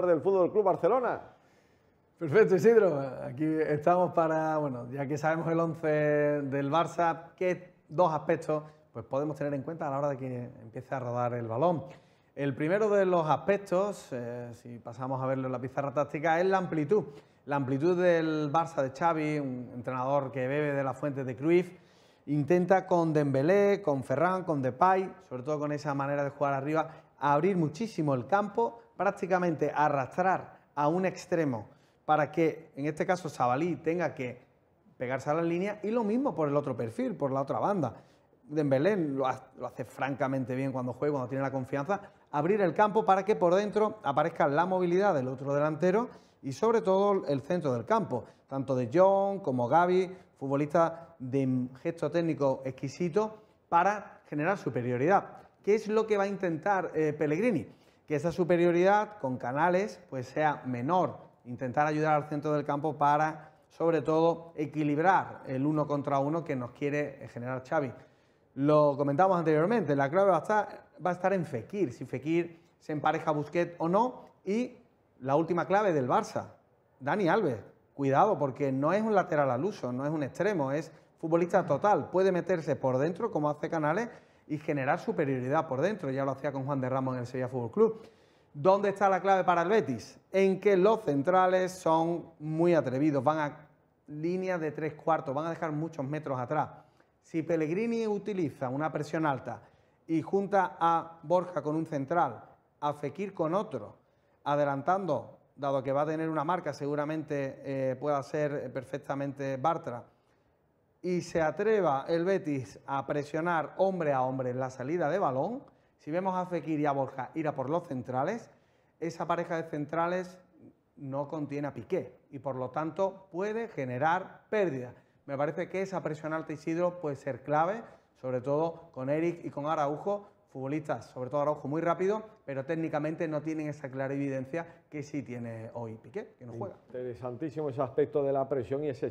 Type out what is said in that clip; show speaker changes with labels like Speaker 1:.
Speaker 1: del Fútbol Club Barcelona. Perfecto, Isidro. Aquí estamos para, bueno, ya que sabemos el 11 del Barça, ¿qué dos aspectos pues, podemos tener en cuenta a la hora de que empiece a rodar el balón? El primero de los aspectos, eh, si pasamos a verlo en la pizarra táctica, es la amplitud. La amplitud del Barça de Xavi, un entrenador que bebe de la fuente de Cruyff, intenta con Dembélé, con Ferran, con Depay, sobre todo con esa manera de jugar arriba, abrir muchísimo el campo prácticamente arrastrar a un extremo para que, en este caso, Sabalí tenga que pegarse a la línea y lo mismo por el otro perfil, por la otra banda. Dembélé lo, lo hace francamente bien cuando juega, cuando tiene la confianza, abrir el campo para que por dentro aparezca la movilidad del otro delantero y sobre todo el centro del campo, tanto de John como Gaby, futbolista de gesto técnico exquisito para generar superioridad. ¿Qué es lo que va a intentar eh, Pellegrini? que esa superioridad con canales pues sea menor, intentar ayudar al centro del campo para sobre todo equilibrar el uno contra uno que nos quiere eh, generar Xavi. Lo comentamos anteriormente, la clave va a estar, en Fekir, si Fekir se empareja a Busquets o no y la última clave del Barça, Dani Alves. Cuidado porque no es un lateral al uso, no es un extremo, es futbolista total, puede meterse por dentro como hace Canales y generar superioridad por dentro. Ya lo hacía con Juan de Ramos en el Sevilla Fútbol Club. ¿Dónde está la clave para el Betis? En que los centrales son muy atrevidos, van a líneas de tres cuartos, van a dejar muchos metros atrás. Si Pellegrini utiliza una presión alta y junta a Borja con un central, a Fekir con otro, adelantando, dado que va a tener una marca, seguramente eh, pueda ser perfectamente Bartra, y se atreva el Betis a presionar hombre a hombre en la salida de balón, si vemos a Fekir y a Borja ir a por los centrales, esa pareja de centrales no contiene a Piqué y por lo tanto puede generar pérdida. Me parece que esa presión alta Isidro puede ser clave, sobre todo con Eric y con Araujo, futbolistas, sobre todo Araujo, muy rápido, pero técnicamente no tienen esa clara evidencia que sí tiene hoy Piqué, que no juega. Interesantísimo ese aspecto de la presión y ese